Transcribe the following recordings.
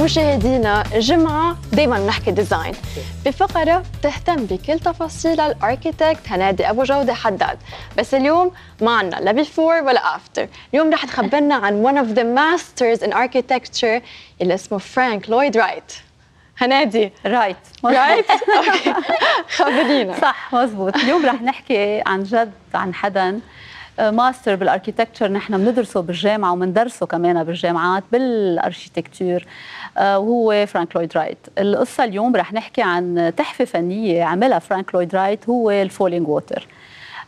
مشاهدينا جمعة دايما بنحكي ديزاين بفقرة بتهتم بكل تفاصيل الاركيتكت هنادي أبو جودة حداد بس اليوم ما عنا لا بيفور ولا افتر اليوم رح تخبرنا عن one of the masters in architecture اللي اسمه فرانك لويد رايت هنادي رايت رايت خبرينا صح مزبوط اليوم رح نحكي عن جد عن حدا ماستر آه، بالاركيتكتشر نحن بندرسه بالجامعه وبندرسه كمان بالجامعات بالاركيتكتور آه، وهو فرانك لويد رايت القصة اليوم رح نحكي عن تحفة فنية عملها فرانك لويد رايت هو الفولينج ووتر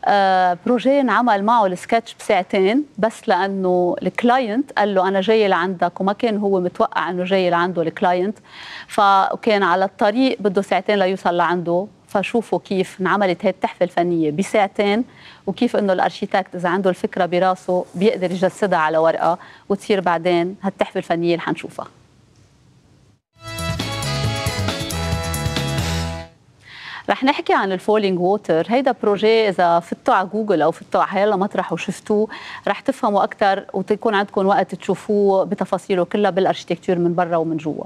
آه بروجي انعمل معه السكتش بساعتين بس لانه الكلاينت قال له انا جاي لعندك وما كان هو متوقع انه جاي لعنده الكلاينت فكان على الطريق بده ساعتين ليوصل لعنده فشوفوا كيف انعملت هي التحفه الفنيه بساعتين وكيف انه الارشيتكت اذا عنده الفكره براسه بيقدر يجسدها على ورقه وتصير بعدين هالتحفه الفنيه اللي حنشوفها رح نحكي عن الفولينج ووتر هيدا بروجي اذا فتوا على جوجل او فتوا على حيالله مطرح وشفتوه رح تفهموا اكثر وتكون عندكم وقت تشوفوه بتفاصيله كلها بالاركتكتور من برا ومن جوا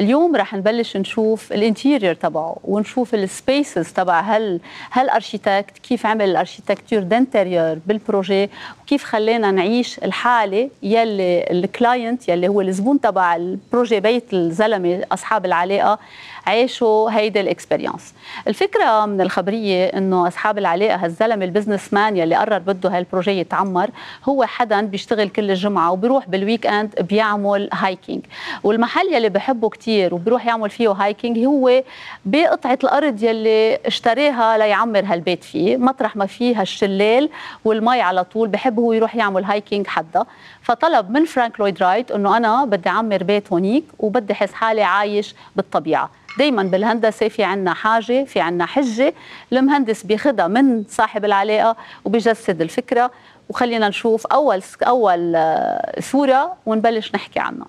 اليوم رح نبلش نشوف الانتيرير تبعه ونشوف السبيسز تبع هل هالاركيتكت كيف عمل الاركيتكتور دانتيرير بالبروجي وكيف خلينا نعيش الحاله يلي الكلاينت يلي هو الزبون تبع البروجي بيت الزلمه اصحاب العلاقه عاشوا هيدي الاكسبيرينس الفكره من الخبريه انه اصحاب العلاقه هالزلمه البزنس مان يلي قرر بده هالبروجي يتعمر هو حدا بيشتغل كل الجمعه وبيروح بالويك اند بيعمل هايكينج والمحل يلي بحبه كثير وبيروح يعمل فيه هايكينج هو بقطعه الارض يلي اشتريها ليعمر هالبيت فيه مطرح ما فيها الشلال والمي على طول بحب هو يروح يعمل هايكينج حدا فطلب من فرانك لويد رايت انه انا بدي اعمر بيت هونيك وبدي احس حالي عايش بالطبيعه دائما بالهندسه في عندنا حاجه في عندنا حجه المهندس بياخذها من صاحب العلاقه وبيجسد الفكره وخلينا نشوف اول اول آه، صوره ونبلش نحكي عنها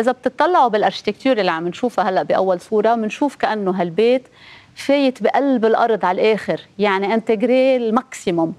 اذا بتطلعوا بالاركتكتور اللي عم نشوفها هلا باول صوره بنشوف كانه هالبيت فايت بقلب الارض على الاخر يعني انتجري الماكسيموم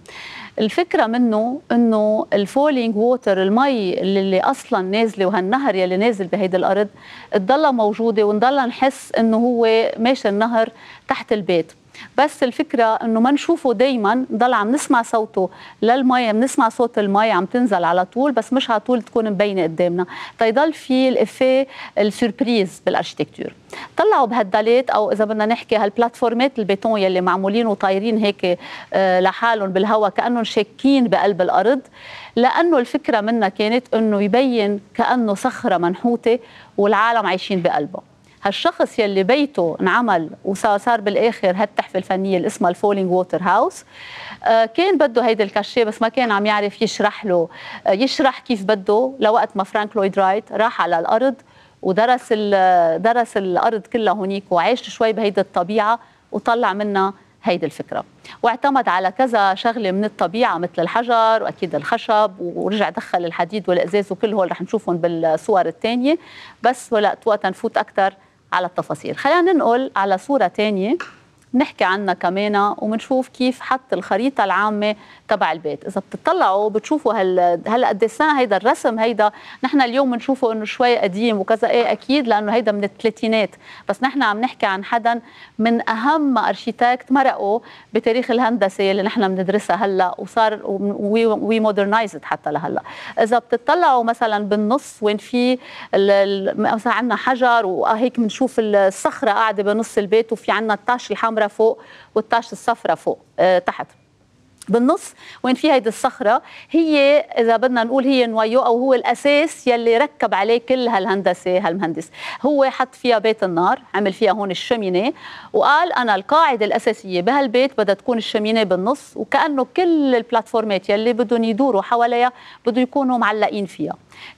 الفكره منه انه الفولينج ووتر المي اللي, اصلا نازله وهالنهر يلي نازل بهيدي الارض تضلها موجوده ونضلها نحس انه هو ماشي النهر تحت البيت بس الفكره انه ما نشوفه دائما نضل عم نسمع صوته للمي بنسمع صوت المي عم تنزل على طول بس مش على طول تكون مبينه قدامنا تيضل في الافي السربريز بالاركتكتور طلعوا بهالدالات او اذا بدنا نحكي هالبلاتفورمات البيتون يلي معمولين وطايرين هيك آه، لحالهم بالهواء كانهم شاكين بقلب الارض لانه الفكره منها كانت انه يبين كانه صخره منحوته والعالم عايشين بقلبها هالشخص يلي بيته انعمل وصار بالاخر هالتحفه الفنيه اللي اسمها الفولينج ووتر هاوس آه، كان بده هيدا الكاشيه بس ما كان عم يعرف يشرح له آه، يشرح كيف بده لوقت ما فرانك لويد رايت راح على الارض ودرس درس الارض كلها هونيك وعاش شوي بهيدي الطبيعه وطلع منها هيدي الفكره واعتمد على كذا شغله من الطبيعه مثل الحجر واكيد الخشب ورجع دخل الحديد والازاز وكل هول رح نشوفهم بالصور الثانيه بس ولا وقت نفوت اكثر على التفاصيل خلينا ننقل على صورة تانية بنحكي عنها كمان وبنشوف كيف حط الخريطه العامه تبع البيت اذا بتطلعوا بتشوفوا هل هلا الديسان هيدا الرسم هيدا نحن اليوم بنشوفه انه شوي قديم وكذا ايه اكيد لانه هيدا من الثلاثينات بس نحن عم نحكي عن حدا من اهم ارشيتكت مرقوا بتاريخ الهندسه اللي نحن بندرسها هلا وصار وي مودرنايزد حتى لهلا اذا بتطلعوا مثلا بالنص وين في مثلا عندنا حجر وهيك بنشوف الصخره قاعده بنص البيت وفي عندنا الطاش الحمراء الحمراء فوق والطاش الصفراء فوق آه تحت بالنص وين في هيدي الصخرة هي إذا بدنا نقول هي نويو أو هو الأساس يلي ركب عليه كل هالهندسة هالمهندس هو حط فيها بيت النار عمل فيها هون الشمينة وقال أنا القاعدة الأساسية بهالبيت بدها تكون الشمينة بالنص وكأنه كل البلاتفورمات يلي بدهم يدوروا حواليها بدهم يكونوا معلقين فيها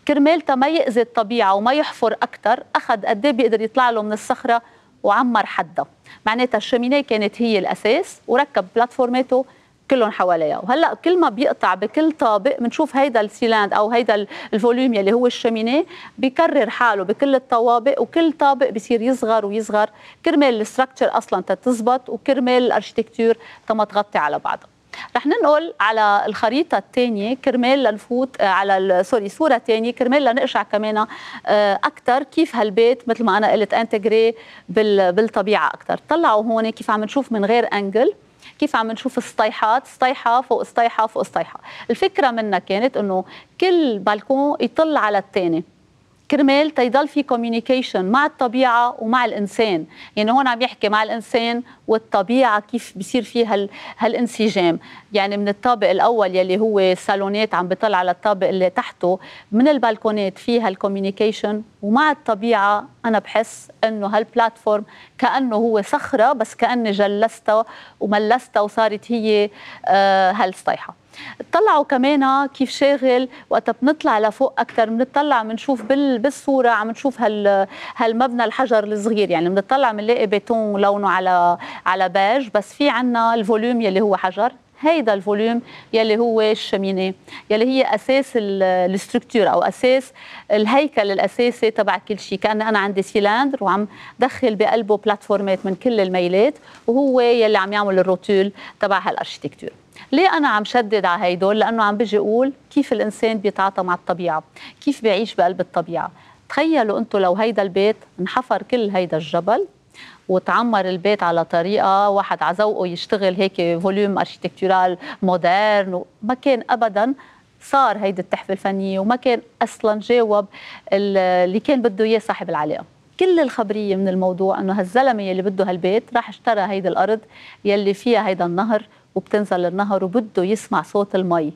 كرمال ما يأذي الطبيعة وما يحفر أكثر أخذ قد إيه بيقدر يطلع له من الصخرة وعمر حدها معناتها الشميني كانت هي الاساس وركب بلاتفورماته كلهم حواليها وهلا كل ما بيقطع بكل طابق بنشوف هيدا السيلاند او هيدا الفوليوم يلي هو الشمينيه بكرر حاله بكل الطوابق وكل طابق بصير يصغر ويصغر كرمال الاستراكشر اصلا تتزبط وكرمال الاركتكتور تما تغطي على بعضها رح ننقل على الخريطة الثانية كرمال لنفوت آه، على سوري صورة ثانية كرمال لنقشع كمان آه، أكثر كيف هالبيت مثل ما أنا قلت انتجري بالطبيعة أكثر طلعوا هون كيف عم نشوف من غير أنجل كيف عم نشوف السطيحات سطيحة فوق سطيحة فوق سطيحة الفكرة منها كانت أنه كل بالكون يطل على الثاني كرمال تيضل في كوميونيكيشن مع الطبيعه ومع الانسان يعني هون عم يحكي مع الانسان والطبيعه كيف بصير في هال هالانسجام يعني من الطابق الاول يلي هو سالونات عم بطل على الطابق اللي تحته من البالكونات في الكوميونيكيشن ومع الطبيعه انا بحس انه هالبلاتفورم كانه هو صخره بس كاني جلستها وملستها وصارت هي آه، هالصيحه اطلعوا كمان كيف شاغل وقت بنطلع لفوق اكثر بنطلع بنشوف بالصوره عم نشوف هال هالمبنى الحجر الصغير يعني بنطلع بنلاقي بيتون لونه على على بيج بس في عنا الفوليوم يلي هو حجر هيدا الفوليوم يلي هو الشمينة يلي هي أساس الاستركتور أو أساس الهيكل الأساسي تبع كل شيء كأن أنا عندي سيلندر وعم دخل بقلبه بلاتفورمات من كل الميلات وهو يلي عم يعمل الروتول تبع هالأرشيتكتور ليه انا عم شدد على هيدول لانه عم بجي اقول كيف الانسان بيتعاطى مع الطبيعه كيف بيعيش بقلب الطبيعه تخيلوا انتم لو هيدا البيت انحفر كل هيدا الجبل وتعمر البيت على طريقه واحد على ذوقه يشتغل هيك فوليوم اركيتكتورال مودرن ما كان ابدا صار هيدي التحفه الفنيه وما كان اصلا جاوب اللي كان بده اياه صاحب العلاقه كل الخبريه من الموضوع انه هالزلمه يلي بده هالبيت راح اشترى هيدي الارض يلي فيها هيدا النهر وبتنزل النهر وبده يسمع صوت المي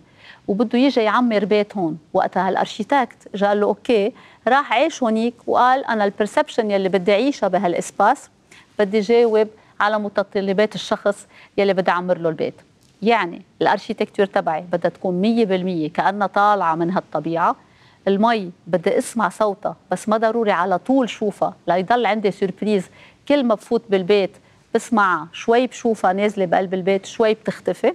وبده يجي يعمر بيت هون وقتها الارشيتكت جا قال له اوكي راح عيش هونيك وقال انا البرسبشن يلي بدي اعيشها بهالاسباس بدي جاوب على متطلبات الشخص يلي بدي اعمر له البيت يعني الارشيتكتور تبعي بدها تكون 100% كانها طالعه من هالطبيعه المي بدي اسمع صوتها بس ما ضروري على طول شوفها ليضل عندي سوربريز كل ما بفوت بالبيت بسمعها شوي بشوفها نازله بقلب البيت شوي بتختفي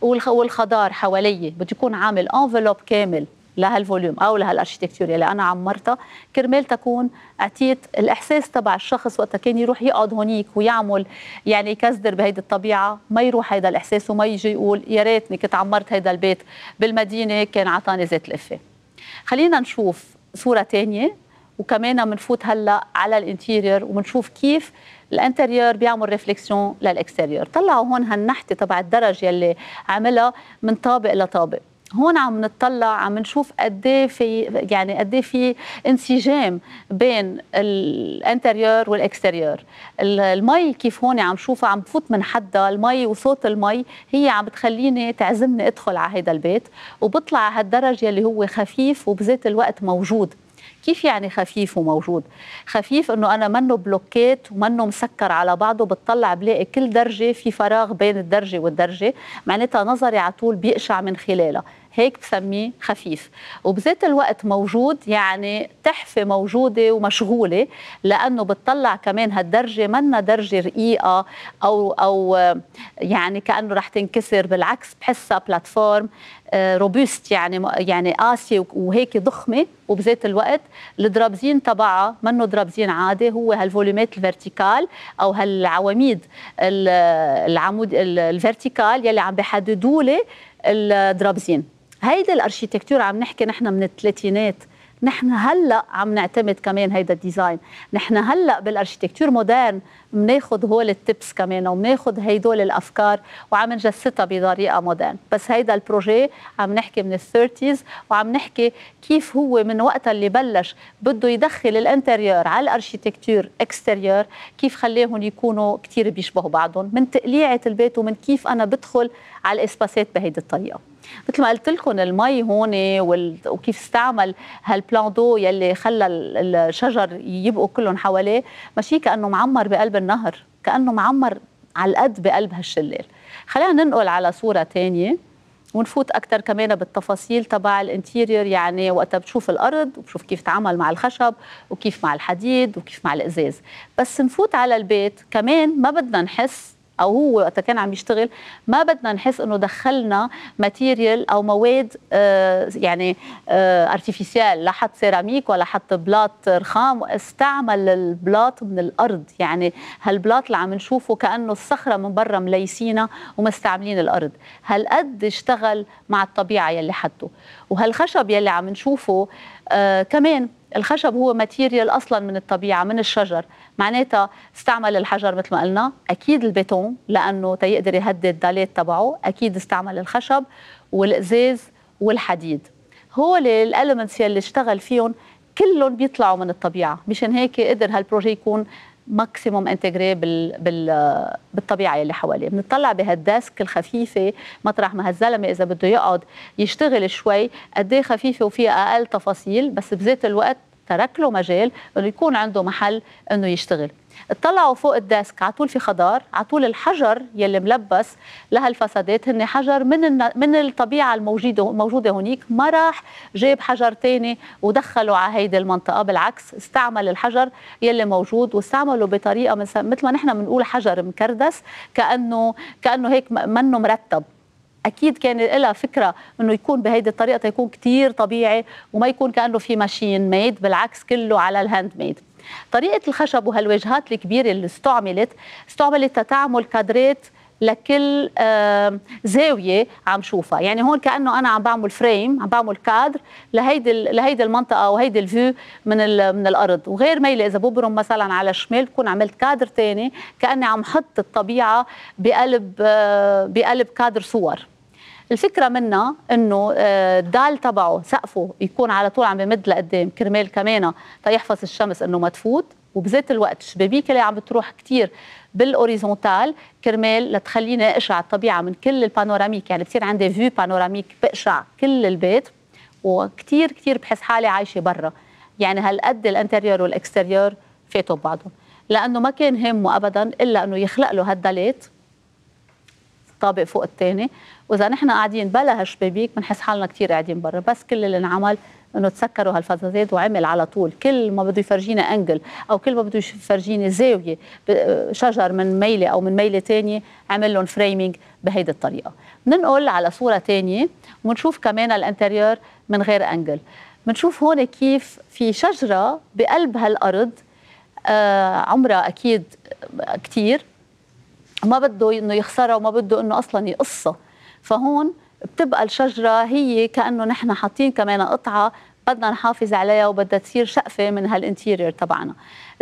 والخضار حوالي بده يكون عامل انفلوب كامل لهالفوليوم او لهالارشيتكتور اللي انا عمرتها كرمال تكون اعطيت الاحساس تبع الشخص وقتها كان يروح يقعد هونيك ويعمل يعني يكزدر بهيدي الطبيعه ما يروح هيدا الاحساس وما يجي يقول يا ريتني كنت عمرت هيدا البيت بالمدينه كان عطاني زيت لفه خلينا نشوف صوره ثانيه وكمان بنفوت هلا على الانتيرير وبنشوف كيف الانتريور بيعمل ريفليكسيون للاكستيريور طلعوا هون هالنحته تبع الدرج يلي عملها من طابق لطابق هون عم نتطلع عم نشوف قد إيه في يعني قد إيه في انسجام بين الانتريور والاكستيريور المي كيف هون عم شوفها عم تفوت من حدها المي وصوت المي هي عم بتخليني تعزمني ادخل على هذا البيت وبطلع على هالدرج يلي هو خفيف وبذات الوقت موجود كيف يعني خفيف وموجود خفيف انه انا منه بلوكات ومنه مسكر على بعضه بتطلع بلاقي كل درجه في فراغ بين الدرجه والدرجه معناتها نظري على طول بيقشع من خلالها هيك بسميه خفيف وبذات الوقت موجود يعني تحفة موجودة ومشغولة لأنه بتطلع كمان هالدرجة منا درجة رقيقة أو أو يعني كأنه رح تنكسر بالعكس بحسها بلاتفورم آه، روبوست يعني يعني قاسية وهيك ضخمة وبذات الوقت الدرابزين تبعها منه درابزين عادي هو هالفوليومات الفرتيكال أو هالعواميد العمود الفرتيكال يلي عم بيحددوا لي الدرابزين هيدي الاركيتكتور عم نحكي نحن من الثلاثينات نحن هلا عم نعتمد كمان هيدا الديزاين نحن هلا بالاركيتكتور مودرن بناخذ هول التبس كمان وبناخذ هيدول الافكار وعم نجسدها بطريقه مودرن بس هيدا البروجي عم نحكي من الثيرتيز وعم نحكي كيف هو من وقت اللي بلش بده يدخل الانتريور على الاركيتكتور اكستيريور كيف خليهم يكونوا كثير بيشبهوا بعضهم من تقليعه البيت ومن كيف انا بدخل على الاسباسات بهيدي الطريقه مثل ما قلت لكم المي هون وكيف استعمل هالبلان دو يلي خلى الشجر يبقوا كلهم حواليه ماشي كانه معمر بقلب النهر كانه معمر على القد بقلب هالشلال خلينا ننقل على صوره ثانيه ونفوت اكثر كمان بالتفاصيل تبع الانتيريور يعني وقتها بتشوف الارض وبشوف كيف تعامل مع الخشب وكيف مع الحديد وكيف مع الازاز بس نفوت على البيت كمان ما بدنا نحس او هو وقتها كان عم يشتغل ما بدنا نحس انه دخلنا ماتيريال او مواد آه، يعني آه ارتيفيسيال لا حط سيراميك ولا حط بلاط رخام استعمل البلاط من الارض يعني هالبلاط اللي عم نشوفه كانه الصخره من برا مليسينا ومستعملين الارض هالقد اشتغل مع الطبيعه يلي حطه وهالخشب يلي عم نشوفه آه كمان الخشب هو ماتيريال اصلا من الطبيعه من الشجر معناتها استعمل الحجر مثل ما قلنا اكيد البيتون لانه تيقدر يهدد الداليت تبعه اكيد استعمل الخشب والازاز والحديد هو الالمنتس يلي اشتغل فيهم كلهم بيطلعوا من الطبيعه مشان هيك قدر هالبروجي يكون ماكسيموم انتجري بال بال بالطبيعه اللي حواليه بنطلع بهالديسك الخفيفه مطرح ما هالزلمه اذا بده يقعد يشتغل شوي قد إيه خفيفه وفيها اقل تفاصيل بس بذات الوقت ترك له مجال انه يكون عنده محل انه يشتغل اطلعوا فوق الديسك على طول في خضار على طول الحجر يلي ملبس لهالفسادات هن حجر من من الطبيعه الموجوده موجوده هنيك ما راح جاب حجر ثاني ودخله على هيدي المنطقه بالعكس استعمل الحجر يلي موجود واستعمله بطريقه مثل ما نحن بنقول حجر مكردس كانه كانه هيك منه مرتب اكيد كان لها فكره انه يكون بهيدي الطريقه تيكون كثير طبيعي وما يكون كانه في ماشين ميد بالعكس كله على الهاند ميد طريقه الخشب وهالواجهات الكبيره اللي استعملت استعملت تتعمل كادرات لكل زاويه عم شوفها يعني هون كانه انا عم بعمل فريم عم بعمل كادر لهيدي لهيدي المنطقه وهيدي الفيو من من الارض وغير ميلة اذا ببرم مثلا على الشمال بكون عملت كادر ثاني كاني عم حط الطبيعه بقلب آه، بقلب كادر صور الفكره منا انه آه، الدال تبعه سقفه يكون على طول عم بمد لقدام كرمال كمان تيحفظ الشمس انه ما تفوت وبذات الوقت الشبابيك اللي عم بتروح كثير بالاوريزونتال كرمال لتخلينا اشعه الطبيعه من كل البانوراميك يعني بصير عندي فيو بانوراميك بقشع كل البيت وكثير كثير بحس حالي عايشه برا يعني هالقد الانتريور والاكستيريور فاتوا ببعضهم لانه ما كان همه ابدا الا انه يخلق له هالدالات طابق فوق الثاني واذا نحن قاعدين بلا هالشبابيك بنحس حالنا كثير قاعدين برا بس كل اللي انعمل انه تسكروا هالفزازات وعمل على طول كل ما بده يفرجينا انجل او كل ما بده يفرجينا زاويه شجر من ميله او من ميله ثانيه عمل لهم فريمينج بهيدي الطريقه بننقل على صوره ثانيه ونشوف كمان الانتيريور من غير انجل بنشوف هون كيف في شجره بقلب هالارض آه، عمرها اكيد كثير ما بده انه يخسرها وما بده انه اصلا يقصها فهون بتبقى الشجره هي كانه نحن حاطين كمان قطعه بدنا نحافظ عليها وبدها تصير شقفه من هالانتيرير تبعنا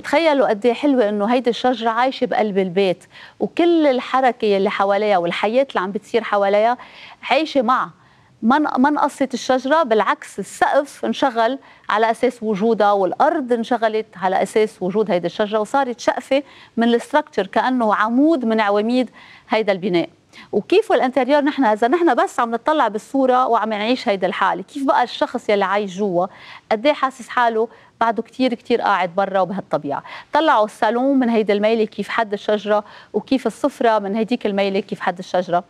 تخيلوا قد ايه حلوه انه هيدي الشجره عايشه بقلب البيت وكل الحركه اللي حواليها والحياه اللي عم بتصير حواليها عايشه معها ما نقصت الشجره بالعكس السقف انشغل على اساس وجودها والارض انشغلت على اساس وجود هيدي الشجره وصارت شقفه من الستركتشر كانه عمود من عواميد هيدا البناء وكيف الانتيريور نحن اذا نحن بس عم نطلع بالصوره وعم نعيش هيدي الحاله كيف بقى الشخص يلي عايش جوا قد إيه حاسس حاله بعده كتير كتير قاعد برا وبهالطبيعة طلعوا الصالون من هيدي الميلة كيف حد الشجرة وكيف الصفرة من هيديك الميلة كيف حد الشجرة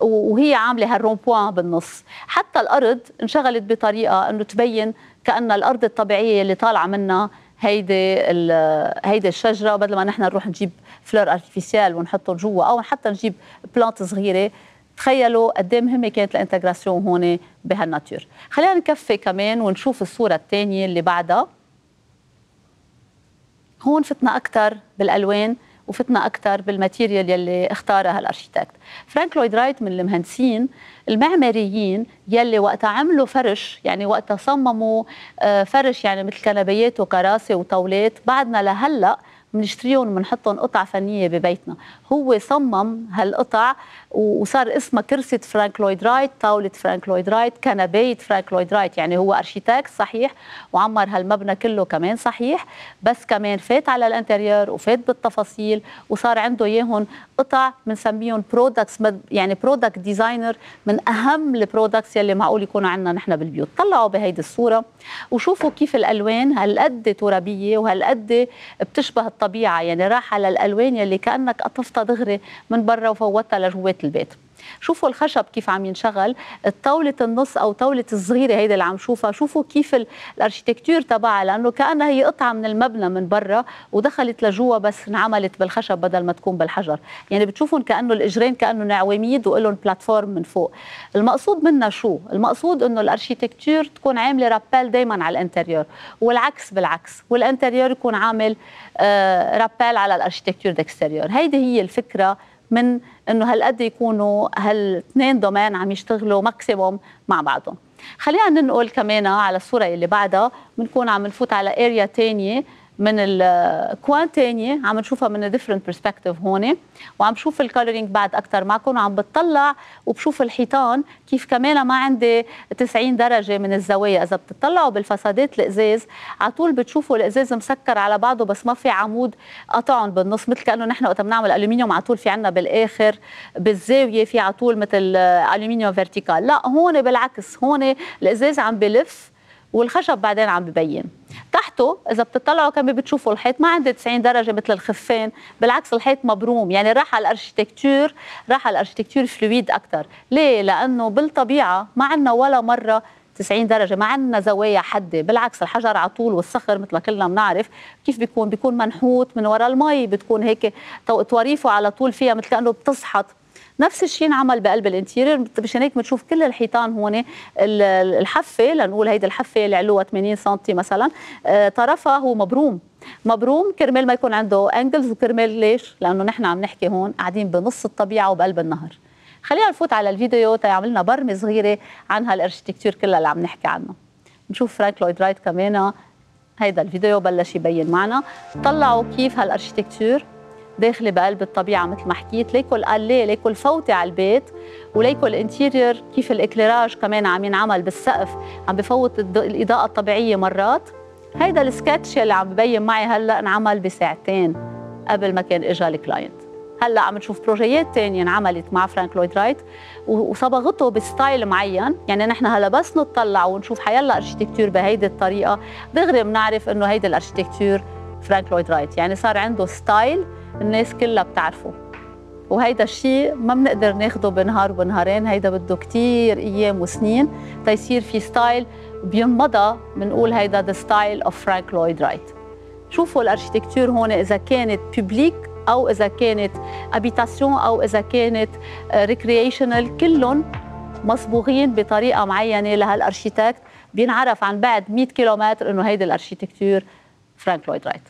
وهي عاملة هالرومبوان بالنص حتى الأرض انشغلت بطريقة أنه تبين كأن الأرض الطبيعية اللي طالعة منها هيدي هيدي الشجره بدل ما نحن نروح نجيب فلور ارتيفيسيال ونحطه جوا او حتى نجيب بلانت صغيره تخيلوا قد ايه مهمه كانت الانتجراسيون هون بهالناتور خلينا نكفي كمان ونشوف الصوره الثانيه اللي بعدها هون فتنا اكثر بالالوان وفتنا اكثر بالماتيريال يلي اختارها الارشيتكت فرانك لويد رايت من المهندسين المعماريين يلي وقت عملوا فرش يعني وقت صمموا آه، فرش يعني مثل كنبيات وكراسي وطاولات بعدنا لهلا بنشتريهم وبنحطهم قطع فنيه ببيتنا هو صمم هالقطع وصار اسمها كرسي فرانك لويد رايت طاولة فرانك لويد رايت كنباية فرانك لويد رايت يعني هو أرشيتاكت صحيح وعمر هالمبنى كله كمان صحيح بس كمان فات على الانتريور وفات بالتفاصيل وصار عنده اياهم قطع بنسميهم برودكتس يعني برودكت ديزاينر من اهم البرودكتس يلي معقول يكونوا عندنا نحن بالبيوت طلعوا بهيدي الصوره وشوفوا كيف الالوان هالقد ترابيه وهالقد بتشبه الطبيعه يعني راح على الالوان يلي كانك قطفتها دغري من برا وفوتها لجوات البيت شوفوا الخشب كيف عم ينشغل الطاولة النص أو طاولة الصغيرة هيدا اللي عم شوفها شوفوا كيف الأرشيتكتور تبعها لأنه كأنها هي قطعة من المبنى من برا ودخلت لجوا بس انعملت بالخشب بدل ما تكون بالحجر يعني بتشوفون كأنه الإجرين كأنه عواميد وقلهم بلاتفورم من فوق المقصود منا شو المقصود إنه الأرشيتكتور تكون عاملة رابال دايما على الانتريور والعكس بالعكس والانتريور يكون عامل آه، رابال على الأرشيتكتور ديكستيريور هيدي هي الفكرة من انه هالقد يكونوا هالاثنين دومين عم يشتغلوا ماكسيموم مع بعضهم خلينا ننقل كمان على الصوره اللي بعدها بنكون عم نفوت على اريا ثانيه من الكوان تانية عم نشوفها من ديفرنت برسبكتيف هون وعم بشوف الكالرينج بعد اكثر معكم وعم بتطلع وبشوف الحيطان كيف كمان ما عندي 90 درجه من الزوايا اذا بتطلعوا بالفسادات الازاز على طول بتشوفوا الازاز مسكر على بعضه بس ما في عمود قطعهم بالنص مثل كانه نحن وقت بنعمل الومنيوم على طول في عندنا بالاخر بالزاويه في على طول مثل الومنيوم فيرتيكال لا هون بالعكس هون الازاز عم بلف والخشب بعدين عم ببين تحته اذا بتطلعوا كم بتشوفوا الحيط ما عنده 90 درجه مثل الخفين بالعكس الحيط مبروم يعني راح على الاركيتكتور راح على الاركيتكتور فلويد اكثر ليه لانه بالطبيعه ما عندنا ولا مره 90 درجة ما عندنا زوايا حدة بالعكس الحجر على طول والصخر مثل ما كلنا بنعرف كيف بيكون بيكون منحوت من وراء المي بتكون هيك طواريفه على طول فيها مثل كأنه بتصحط نفس الشيء انعمل بقلب الانتيرير مشان هيك بنشوف كل الحيطان هون الحفه لنقول هيدي الحفه اللي علوها 80 سم مثلا آه، طرفها هو مبروم مبروم كرمال ما يكون عنده انجلز وكرمال ليش؟ لانه نحن عم نحكي هون قاعدين بنص الطبيعه وبقلب النهر. خلينا نفوت على الفيديو تيعمل لنا برمه صغيره عن هالارشيتكتور كلها اللي عم نحكي عنه. نشوف فرانك لويد رايت كمان هيدا الفيديو بلش يبين معنا طلعوا كيف هالارشيتكتور داخله بقلب الطبيعه مثل ما حكيت ليكو الاليه ليكو الفوتي على البيت وليكو الانتيريور كيف الاكليراج كمان عم ينعمل بالسقف عم بفوت الاضاءه الطبيعيه مرات هيدا السكتش اللي عم ببين معي هلا انعمل بساعتين قبل ما كان اجى الكلاينت هلا عم نشوف بروجيات تانية انعملت مع فرانك لويد رايت وصبغته بستايل معين يعني نحن هلا بس نطلع ونشوف حيلا ارشيتكتور بهيدي الطريقه دغري بنعرف انه هيدي الارشيتكتور فرانك لويد رايت يعني صار عنده ستايل الناس كلها بتعرفه وهيدا الشيء ما بنقدر ناخده بنهار وبنهارين هيدا بده كتير ايام وسنين تيصير في ستايل بينمضى بنقول هيدا ذا ستايل اوف فرانك لويد رايت شوفوا الاركتكتور هون اذا كانت بيبليك او اذا كانت ابيتاسيون او اذا كانت ريكريشنال آه، كلهم مصبوغين بطريقه معينه لهالارشيتكت بينعرف عن بعد 100 كيلومتر انه هيدي الارشيتكتور فرانك لويد رايت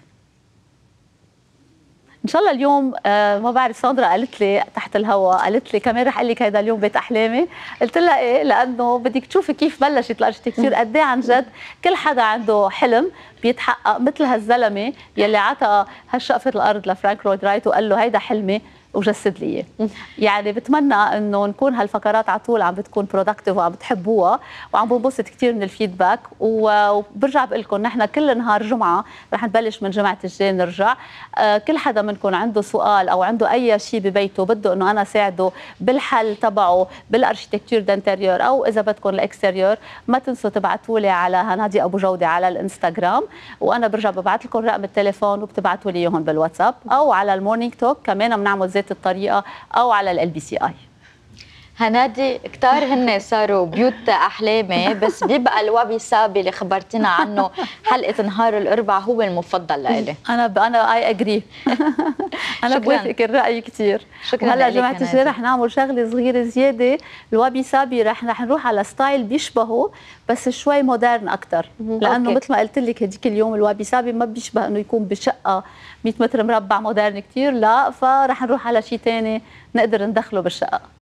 ان شاء الله اليوم آه ما بعرف ساندرا قالت لي تحت الهواء قالت لي كمان رح اقول لك هذا اليوم بيت احلامي قلت لها ايه لانه بدك تشوفي كيف بلشت الاركتكتشر قد ايه عن جد كل حدا عنده حلم بيتحقق مثل هالزلمه يلي عطى هالشقفه الارض لفرانك رويد رايت وقال له هيدا حلمي وجسد لي اياه يعني بتمنى انه نكون هالفقرات على طول عم بتكون برودكتيف وعم بتحبوها وعم بنبسط كثير من الفيدباك وبرجع بقول لكم نحن كل نهار جمعه رح نبلش من جمعه الجاي نرجع آه، كل حدا منكم عنده سؤال او عنده اي شيء ببيته بده انه انا ساعده بالحل تبعه بالاركتكتور دانتيريور او اذا بدكم الاكستيريور ما تنسوا تبعتوا لي على هنادي ابو جوده على الانستغرام وانا برجع ببعث لكم رقم التليفون وبتبعتوا لي اياهم بالواتساب او على المورنينج توك كمان بنعمل ذات الطريقه او على ال بي سي اي هنادي كتار هن صاروا بيوت احلامي بس بيبقى الوبي سابي اللي خبرتنا عنه حلقه نهار الاربعاء هو المفضل لإلي انا ب... انا اي اجري انا بوافقك الراي كثير شكرا هلا جماعه الشباب رح نعمل شغله صغيره زياده الوبي سابي رح رح نروح على ستايل بيشبهه بس شوي مودرن اكثر لانه مثل ما قلت لك هديك اليوم الوبي سابي ما بيشبه انه يكون بشقه 100 متر مربع مودرن كثير لا فرح نروح على شيء ثاني نقدر ندخله بالشقه